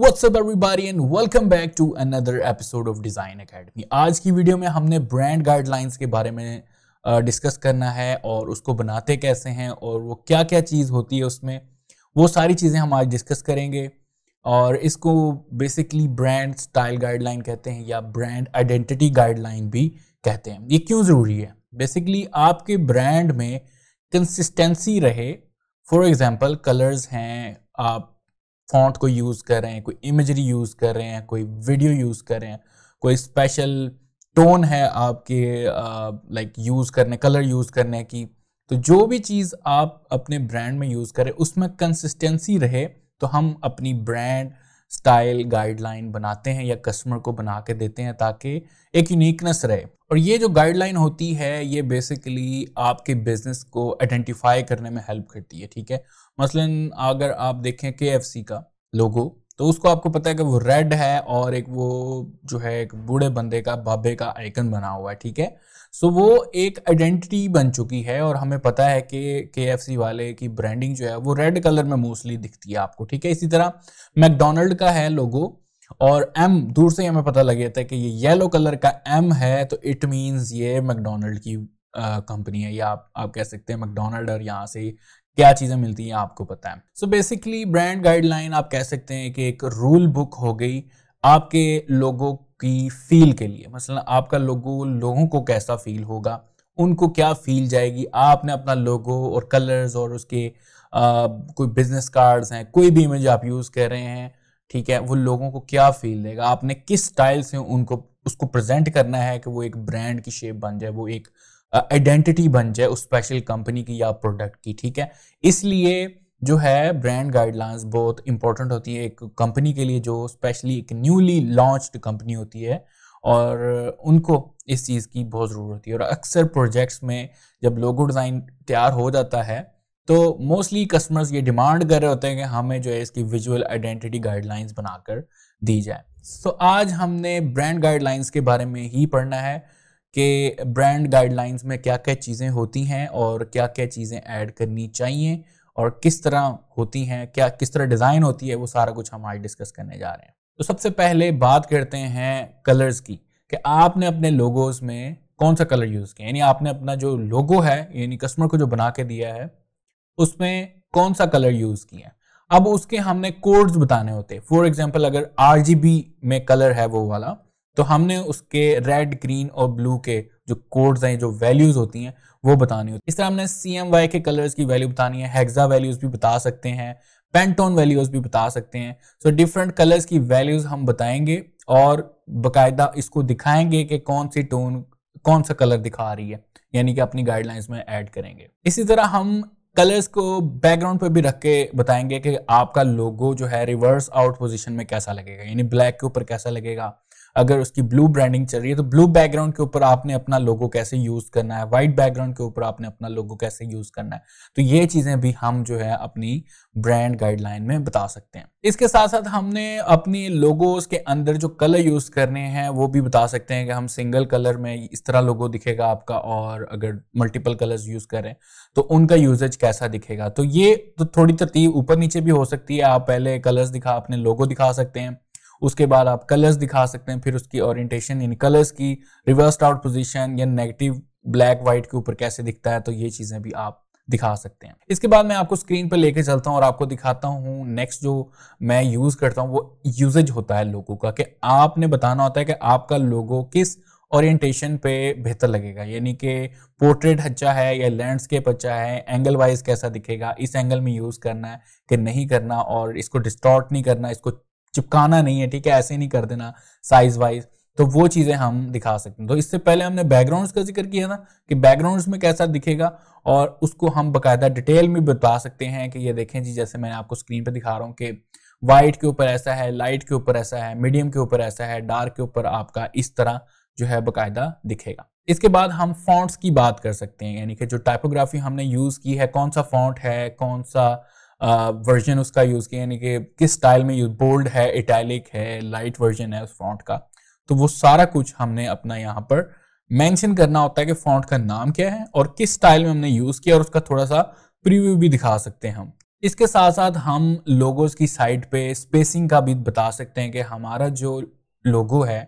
What's up everybody and welcome back to another episode of Design Academy. आज की video में हमने brand guidelines के बारे में डिस्कस करना है और उसको बनाते कैसे हैं और वो क्या क्या चीज़ होती है उसमें वो सारी चीज़ें हम आज डिस्कस करेंगे और इसको बेसिकली ब्रांड स्टाइल गाइडलाइन कहते हैं या ब्रांड आइडेंटिटी गाइडलाइन भी कहते हैं ये क्यों ज़रूरी है बेसिकली आपके ब्रांड में कंसिस्टेंसी रहे फॉर एग्ज़ाम्पल कलर्स हैं आप फॉन्ट को यूज़ कर रहे हैं कोई इमेजरी यूज़ कर रहे हैं कोई वीडियो यूज़ कर रहे हैं कोई स्पेशल टोन है आपके लाइक यूज़ करने कलर यूज़ करने की तो जो भी चीज़ आप अपने ब्रांड में यूज़ करें उसमें कंसिस्टेंसी रहे तो हम अपनी ब्रांड स्टाइल गाइडलाइन बनाते हैं या कस्टमर को बना के देते हैं ताकि एक यूनिकनेस रहे और ये जो गाइडलाइन होती है ये बेसिकली आपके बिजनेस को आइडेंटिफाई करने में हेल्प करती है ठीक है मसलन अगर आप देखें के का लोगो तो उसको आपको पता है कि वो रेड है और एक वो जो है एक बूढ़े बंदे का बाबे का आइकन बना हुआ है ठीक है सो वो एक आइडेंटिटी बन चुकी है और हमें पता है कि के एफ वाले की ब्रांडिंग जो है वो रेड कलर में मोस्टली दिखती है आपको ठीक है इसी तरह मैकडोनल्ड का है लोगो और एम दूर से हमें पता लग जाता है कि ये येलो कलर का एम है तो इट मीन्स ये मैकडोनल्ड की कंपनी है या आप आप कह सकते हैं मैकडोनल्ड और यहाँ से क्या चीज़ें मिलती हैं आपको पता है सो बेसिकली ब्रांड गाइडलाइन आप कह सकते हैं कि एक रूल बुक हो गई आपके लोगों की फील के लिए मसलन आपका लोगो लोगों को कैसा फील होगा उनको क्या फील जाएगी आपने अपना लोगो और कलर्स और उसके आ, कोई बिजनेस कार्ड्स हैं कोई भी इमेज आप यूज़ कर रहे हैं ठीक है वो लोगों को क्या फील देगा आपने किस स्टाइल से उनको उसको प्रेजेंट करना है कि वो एक ब्रांड की शेप बन जाए वो एक आइडेंटिटी बन जाए उस स्पेशल कंपनी की या प्रोडक्ट की ठीक है इसलिए जो है ब्रांड गाइडलाइंस बहुत इंपॉर्टेंट होती है एक कंपनी के लिए जो स्पेशली एक न्यूली लॉन्च्ड कंपनी होती है और उनको इस चीज़ की बहुत ज़रूरत होती है और अक्सर प्रोजेक्ट्स में जब लोगो डिज़ाइन तैयार हो जाता है तो मोस्टली कस्टमर्स ये डिमांड कर रहे होते हैं कि हमें जो है इसकी विजुअल आइडेंटिटी गाइडलाइंस बनाकर दी जाए तो so, आज हमने ब्रांड गाइडलाइंस के बारे में ही पढ़ना है कि ब्रांड गाइडलाइंस में क्या क्या चीज़ें होती हैं और क्या क्या चीज़ें ऐड करनी चाहिए और किस तरह होती हैं क्या किस तरह डिज़ाइन होती है वो सारा कुछ हम आज डिस्कस करने जा रहे हैं तो सबसे पहले बात करते हैं कलर्स की कि आपने अपने लोगोज में कौन सा कलर यूज़ किया यानी आपने अपना जो लोगो है यानी कस्टमर को जो बना के दिया है उसमें कौन सा कलर यूज़ किया अब उसके हमने कोड्स बताने होते हैं फॉर एग्जाम्पल अगर आर में कलर है वो वाला तो हमने उसके रेड ग्रीन और ब्लू के जो कोड्स हैं जो वैल्यूज़ होती हैं वो बतानी होती है इस तरह हमने सी एम वाई के कलर्स की वैल्यू बतानी है हेक्सा वैल्यूज़ भी बता सकते हैं पेंटोन वैल्यूज़ भी बता सकते हैं सो डिफरेंट कलर्स की वैल्यूज़ हम बताएंगे और बाकायदा इसको दिखाएंगे कि कौन सी टोन कौन सा कलर दिखा रही है यानी कि अपनी गाइडलाइंस में ऐड करेंगे इसी तरह हम कलर्स को बैकग्राउंड पे भी रख के बताएंगे कि आपका लोगो जो है रिवर्स आउट पोजिशन में कैसा लगेगा यानी ब्लैक के ऊपर कैसा लगेगा अगर उसकी ब्लू ब्रांडिंग चल रही है तो ब्लू बैकग्राउंड के ऊपर आपने अपना लोगो कैसे यूज करना है व्हाइट बैकग्राउंड के ऊपर आपने अपना लोगो कैसे यूज करना है तो ये चीजें भी हम जो है अपनी ब्रांड गाइडलाइन में बता सकते हैं इसके साथ साथ हमने अपने लोगोस के अंदर जो कलर यूज करने हैं वो भी बता सकते हैं कि हम सिंगल कलर में इस तरह लोगो दिखेगा आपका और अगर मल्टीपल कलर्स यूज करें तो उनका यूजेज कैसा दिखेगा तो ये तो थोड़ी तरतीब ऊपर नीचे भी हो सकती है आप पहले कलर्स दिखा अपने लोगो दिखा सकते हैं उसके बाद आप कलर्स दिखा सकते हैं फिर उसकी ओरिएंटेशन इन कलर्स की रिवर्स आउट पोजीशन या नेगेटिव ब्लैक व्हाइट के ऊपर कैसे दिखता है तो ये चीज़ें भी आप दिखा सकते हैं इसके बाद मैं आपको स्क्रीन पर लेके चलता हूँ और आपको दिखाता हूँ नेक्स्ट जो मैं यूज़ करता हूँ वो यूजेज होता है लोगों का कि आपने बताना होता है कि आपका लोगो किस ओरिएंटेशन पे बेहतर लगेगा यानी कि पोर्ट्रेट अच्छा है या लैंडस्केप अच्छा है एंगल वाइज कैसा दिखेगा इस एंगल में यूज़ करना है कि नहीं करना और इसको डिस्टॉर्ट नहीं करना इसको चिपकाना नहीं है ठीक है ऐसे नहीं कर देना साइज वाइज तो वो चीज़ें हम दिखा सकते हैं तो इससे पहले हमने बैकग्राउंड्स का जिक्र किया था कि बैकग्राउंड्स में कैसा दिखेगा और उसको हम बकायदा डिटेल में बता सकते हैं कि ये देखें जी जैसे मैंने आपको स्क्रीन पर दिखा रहा हूँ कि वाइट के ऊपर ऐसा है लाइट के ऊपर ऐसा है मीडियम के ऊपर ऐसा है डार्क के ऊपर आपका इस तरह जो है बकायदा दिखेगा इसके बाद हम फॉन्ट्स की बात कर सकते हैं यानी कि जो टाइपोग्राफी हमने यूज़ की है कौन सा फॉन्ट है कौन सा वर्जन उसका यूज़ किया यानी कि किस स्टाइल में यूज बोल्ड है इटैलिक है लाइट वर्जन है उस फॉन्ट का तो वो सारा कुछ हमने अपना यहाँ पर मेंशन करना होता है कि फॉन्ट का नाम क्या है और किस स्टाइल में हमने यूज़ किया और उसका थोड़ा सा प्रीव्यू भी दिखा सकते हैं हम इसके साथ साथ हम लोगोज की साइड पे स्पेसिंग का भी बता सकते हैं कि हमारा जो लोगो है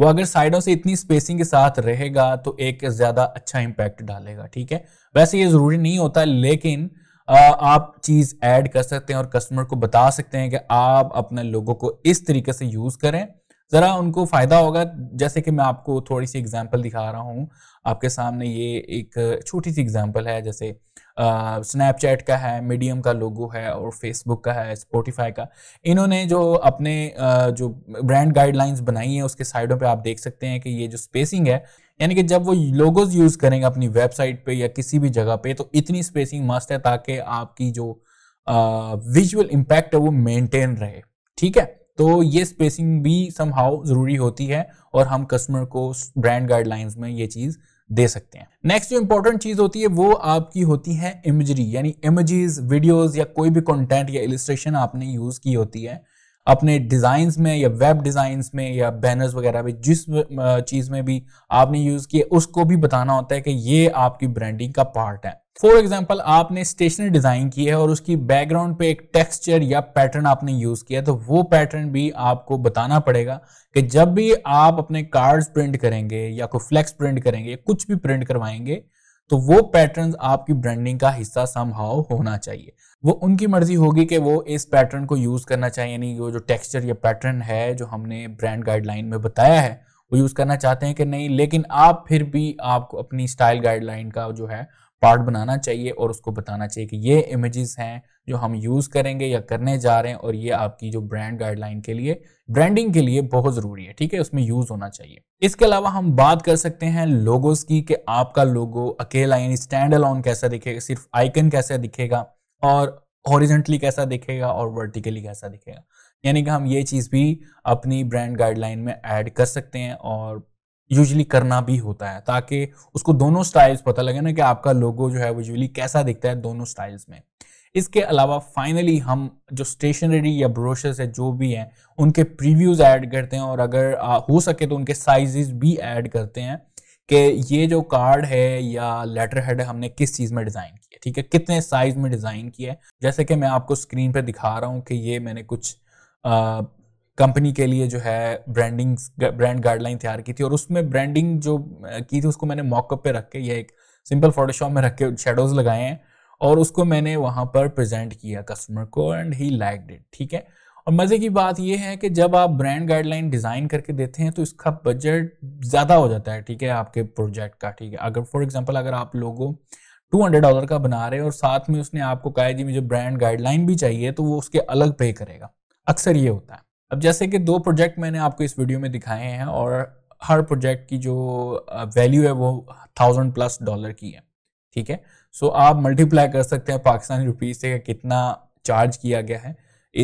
वो अगर साइडों से इतनी स्पेसिंग के साथ रहेगा तो एक ज़्यादा अच्छा इम्पैक्ट डालेगा ठीक है वैसे ये ज़रूरी नहीं होता लेकिन आप चीज़ ऐड कर सकते हैं और कस्टमर को बता सकते हैं कि आप अपने लोगों को इस तरीके से यूज़ करें ज़रा उनको फ़ायदा होगा जैसे कि मैं आपको थोड़ी सी एग्जांपल दिखा रहा हूँ आपके सामने ये एक छोटी सी एग्जांपल है जैसे स्नैपचैट का है मीडियम का लोगो है और फेसबुक का है स्पोटिफाई का इन्होंने जो अपने आ, जो ब्रांड गाइडलाइंस बनाई है उसके साइडों पे आप देख सकते हैं कि ये जो स्पेसिंग है यानी कि जब वो लोगोज यूज करेंगे अपनी वेबसाइट पे या किसी भी जगह पे तो इतनी स्पेसिंग मस्त है ताकि आपकी जो विजुअल इम्पैक्ट है वो मेंटेन रहे ठीक है तो ये स्पेसिंग भी समहाउ जरूरी होती है और हम कस्टमर को ब्रांड गाइडलाइंस में ये चीज़ दे सकते हैं नेक्स्ट जो इंपॉर्टेंट चीज होती है वो आपकी होती है इमेजरी यानी इमेजेस वीडियोस या कोई भी कंटेंट या इलिस्ट्रेशन आपने यूज की होती है अपने डिज़ाइंस में या वेब डिज़ाइंस में या बैनर्स वगैरह में जिस चीज़ में भी आपने यूज़ किया उसको भी बताना होता है कि ये आपकी ब्रांडिंग का पार्ट है फॉर एग्जाम्पल आपने स्टेशनरी डिज़ाइन की है और उसकी बैकग्राउंड पे एक टेक्सचर या पैटर्न आपने यूज़ किया तो वो पैटर्न भी आपको बताना पड़ेगा कि जब भी आप अपने कार्ड्स प्रिंट करेंगे या कोई फ्लेक्स प्रिंट करेंगे कुछ भी प्रिंट करवाएंगे तो वो पैटर्न आपकी ब्रांडिंग का हिस्सा संभाव होना चाहिए वो उनकी मर्जी होगी कि वो इस पैटर्न को यूज़ करना चाहिए यानी वो जो टेक्सचर या पैटर्न है जो हमने ब्रांड गाइडलाइन में बताया है वो यूज़ करना चाहते हैं कि नहीं लेकिन आप फिर भी आपको अपनी स्टाइल गाइडलाइन का जो है पार्ट बनाना चाहिए और उसको बताना चाहिए कि ये इमेजेस हैं जो हम यूज़ करेंगे या करने जा रहे हैं और ये आपकी जो ब्रांड गाइडलाइन के लिए ब्रांडिंग के लिए बहुत ज़रूरी है ठीक है उसमें यूज़ होना चाहिए इसके अलावा हम बात कर सकते हैं लोगोस की कि आपका लोगो अकेला यानी स्टैंड अलोन कैसा दिखेगा सिर्फ आइकन कैसा दिखेगा और हॉरिजेंटली कैसा दिखेगा और वर्टिकली कैसा दिखेगा यानी कि हम ये चीज़ भी अपनी ब्रांड गाइडलाइन में ऐड कर सकते हैं और यूजली करना भी होता है ताकि उसको दोनों स्टाइल्स पता लगे ना कि आपका लोगो जो है विजुअली कैसा दिखता है दोनों स्टाइल्स में इसके अलावा फाइनली हम जो स्टेशनरी या ब्रोशर्स है जो भी हैं उनके प्रीव्यूज ऐड करते हैं और अगर आ, हो सके तो उनके साइजेस भी ऐड करते हैं कि ये जो कार्ड है या लेटर हेड है हमने किस चीज़ में डिज़ाइन किया ठीक है कितने साइज में डिज़ाइन किया है जैसे कि मैं आपको स्क्रीन पर दिखा रहा हूँ कि ये मैंने कुछ आ, कंपनी के लिए जो है ब्रांडिंग ब्रांड गाइडलाइन तैयार की थी और उसमें ब्रांडिंग जो की थी उसको मैंने मॉकअप पे रख के ये एक सिंपल फोटोशॉप में रख के शेडोज लगाए हैं और उसको मैंने वहाँ पर प्रेजेंट किया कस्टमर को एंड ही लाइक डिट ठीक है और मज़े की बात यह है कि जब आप ब्रांड गाइडलाइन डिज़ाइन करके देते हैं तो इसका बजट ज़्यादा हो जाता है ठीक है आपके प्रोजेक्ट का ठीक है अगर फॉर एग्जांपल अगर आप लोगों टू हंड्रेड डॉलर का बना रहे हैं और साथ में उसने आपको कहा जी मुझे ब्रांड गाइडलाइन भी चाहिए तो वो उसके अलग पे करेगा अक्सर ये होता है अब जैसे कि दो प्रोजेक्ट मैंने आपको इस वीडियो में दिखाए हैं और हर प्रोजेक्ट की जो वैल्यू है वो थाउजेंड प्लस डॉलर की है ठीक है सो आप मल्टीप्लाई कर सकते हैं पाकिस्तानी रुपीज़ से कितना चार्ज किया गया है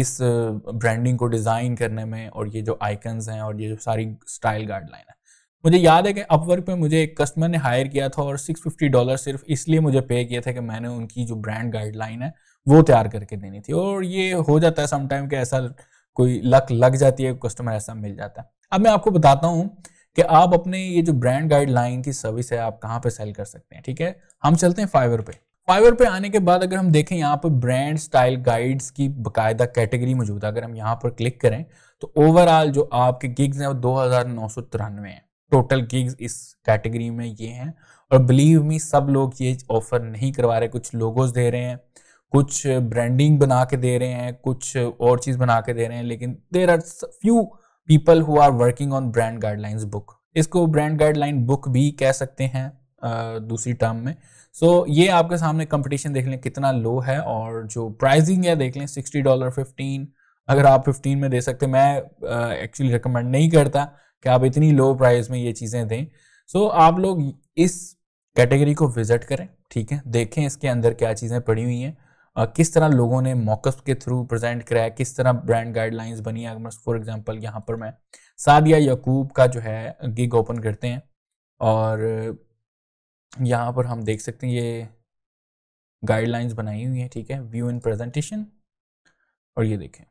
इस ब्रांडिंग को डिज़ाइन करने में और ये जो आइकन्स हैं और ये जो सारी स्टाइल गाइडलाइन है मुझे याद है कि अपवर्क में मुझे एक कस्टमर ने हायर किया था और 650 डॉलर सिर्फ इसलिए मुझे पे किया था कि मैंने उनकी जो ब्रांड गाइडलाइन है वो तैयार करके देनी थी और ये हो जाता है समटाइम कि ऐसा कोई लक लग जाती है कस्टमर ऐसा मिल जाता है अब मैं आपको बताता हूँ कि आप अपने ये जो ब्रांड गाइडलाइन की सर्विस है आप कहाँ पे सेल कर सकते हैं ठीक है हम चलते हैं फाइवर पे फाइवर पे आने के बाद अगर हम देखें यहाँ पर ब्रांड स्टाइल गाइड्स की बकायदा कैटेगरी मौजूद है अगर हम यहाँ पर क्लिक करें तो ओवरऑल जो आपके गिग्स हैं वो दो हज़ार नौ सौ तिरानवे हैं टोटल गिग्स इस कैटेगरी में ये हैं और बिलीव मी सब लोग ये ऑफर नहीं करवा रहे कुछ लोगोज दे रहे हैं कुछ ब्रांडिंग बना के दे रहे हैं कुछ और चीज़ बना के दे रहे हैं लेकिन there are few people who are working on brand guidelines book इसको ब्रांड गाइडलाइन बुक भी कह सकते हैं दूसरी टर्म में सो so, ये आपके सामने कंपटीशन देख लें कितना लो है और जो प्राइसिंग है देख लें सिक्सटी डॉलर फिफ्टीन अगर आप फिफ्टीन में दे सकते मैं एक्चुअली रिकमेंड नहीं करता कि आप इतनी लो प्राइस में ये चीज़ें दें सो so, आप लोग इस कैटेगरी को विजिट करें ठीक है देखें इसके अंदर क्या चीज़ें पड़ी हुई हैं किस तरह लोगों ने मॉकअप के थ्रू प्रेजेंट कराया किस तरह ब्रांड गाइडलाइंस बनी है फॉर एग्जांपल यहाँ पर मैं सादिया यकूब का जो है गिग ओपन करते हैं और यहाँ पर हम देख सकते हैं ये गाइडलाइंस बनाई हुई है ठीक है व्यू इन प्रेजेंटेशन और ये देखें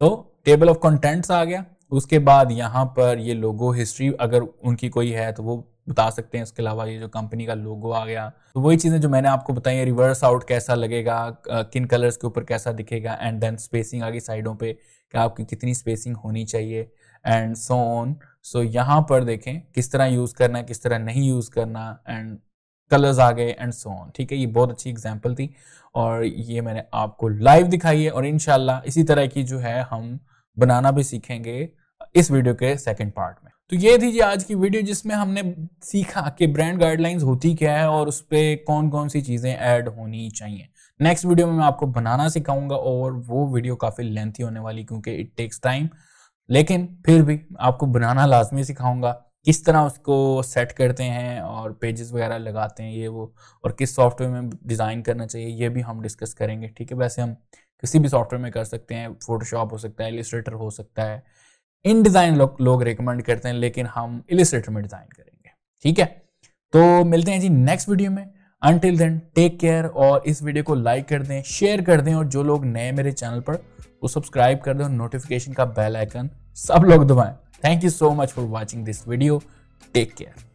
तो टेबल ऑफ कंटेंट्स आ गया उसके बाद यहाँ पर ये लोगो हिस्ट्री अगर उनकी कोई है तो वो बता सकते हैं उसके अलावा ये जो कंपनी का लोगो आ गया तो वही चीज़ें जो मैंने आपको बताई है रिवर्स आउट कैसा लगेगा किन कलर्स के ऊपर कैसा दिखेगा एंड देन स्पेसिंग आगे साइडों पे कि आपकी कितनी स्पेसिंग होनी चाहिए एंड सो ऑन सो यहाँ पर देखें किस तरह यूज़ करना है किस तरह नहीं यूज़ करना एंड कलर्स आ गए एंड सो ऑन ठीक है ये बहुत अच्छी एग्जाम्पल थी और ये मैंने आपको लाइव दिखाई है और इन इसी तरह की जो है हम बनाना भी सीखेंगे इस वीडियो के सेकेंड पार्ट में तो ये थी जी आज की वीडियो जिसमें हमने सीखा कि ब्रांड गाइडलाइंस होती क्या है और उस पर कौन कौन सी चीज़ें ऐड होनी चाहिए नेक्स्ट वीडियो में मैं आपको बनाना सिखाऊंगा और वो वीडियो काफ़ी लेंथी होने वाली क्योंकि इट टेक्स टाइम लेकिन फिर भी आपको बनाना लाजमी सिखाऊंगा किस तरह उसको सेट करते हैं और पेजेस वगैरह लगाते हैं ये वो और किस सॉफ्टवेयर में डिज़ाइन करना चाहिए ये भी हम डिस्कस करेंगे ठीक है वैसे हम किसी भी सॉफ्टवेयर में कर सकते हैं फोटोशॉप हो सकता है इलिस्ट्रेटर हो सकता है इन डिज़ाइन लोग लोग रिकमेंड करते हैं लेकिन हम इलिस्ट्रेटर में डिज़ाइन करेंगे ठीक है तो मिलते हैं जी नेक्स्ट वीडियो में अनटिल देन टेक केयर और इस वीडियो को लाइक कर दें शेयर कर दें और जो लोग नए मेरे चैनल पर वो सब्सक्राइब कर दें और नोटिफिकेशन का बेल आइकन सब लोग दबाएं thank you so much for watching this video take care